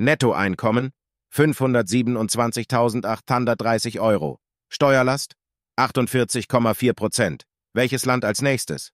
Nettoeinkommen 527.830 Euro. Steuerlast 48,4 Prozent. Welches Land als nächstes?